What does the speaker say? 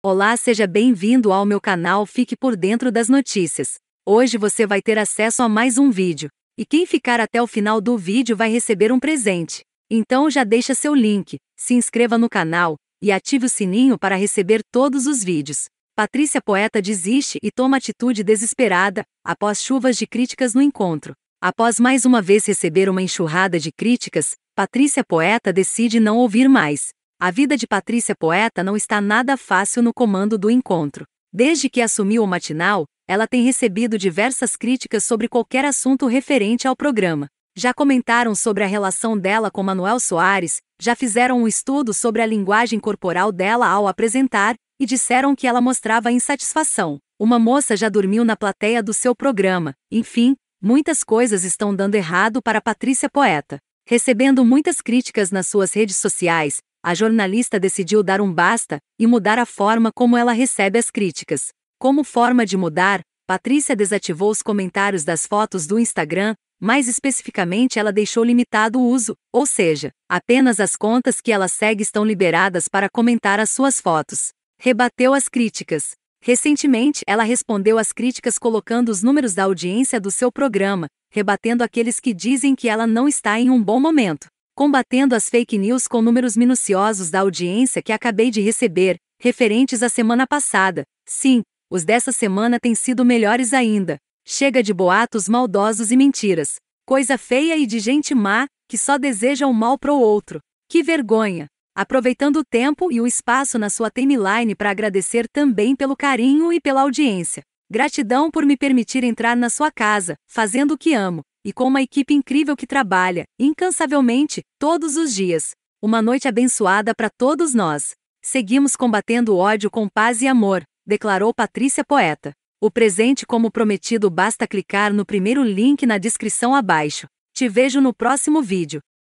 Olá, seja bem-vindo ao meu canal Fique por Dentro das Notícias. Hoje você vai ter acesso a mais um vídeo, e quem ficar até o final do vídeo vai receber um presente. Então já deixa seu link, se inscreva no canal e ative o sininho para receber todos os vídeos. Patrícia Poeta desiste e toma atitude desesperada após chuvas de críticas no encontro. Após mais uma vez receber uma enxurrada de críticas, Patrícia Poeta decide não ouvir mais a vida de Patrícia Poeta não está nada fácil no comando do encontro. Desde que assumiu o matinal, ela tem recebido diversas críticas sobre qualquer assunto referente ao programa. Já comentaram sobre a relação dela com Manuel Soares, já fizeram um estudo sobre a linguagem corporal dela ao apresentar e disseram que ela mostrava insatisfação. Uma moça já dormiu na plateia do seu programa. Enfim, muitas coisas estão dando errado para Patrícia Poeta. Recebendo muitas críticas nas suas redes sociais, a jornalista decidiu dar um basta e mudar a forma como ela recebe as críticas. Como forma de mudar, Patrícia desativou os comentários das fotos do Instagram, mais especificamente ela deixou limitado o uso, ou seja, apenas as contas que ela segue estão liberadas para comentar as suas fotos. Rebateu as críticas. Recentemente, ela respondeu às críticas colocando os números da audiência do seu programa, rebatendo aqueles que dizem que ela não está em um bom momento combatendo as fake news com números minuciosos da audiência que acabei de receber, referentes à semana passada. Sim, os dessa semana têm sido melhores ainda. Chega de boatos maldosos e mentiras. Coisa feia e de gente má, que só deseja o um mal pro outro. Que vergonha! Aproveitando o tempo e o espaço na sua timeline para agradecer também pelo carinho e pela audiência. Gratidão por me permitir entrar na sua casa, fazendo o que amo, e com uma equipe incrível que trabalha, incansavelmente, todos os dias. Uma noite abençoada para todos nós. Seguimos combatendo o ódio com paz e amor, declarou Patrícia Poeta. O presente como prometido basta clicar no primeiro link na descrição abaixo. Te vejo no próximo vídeo.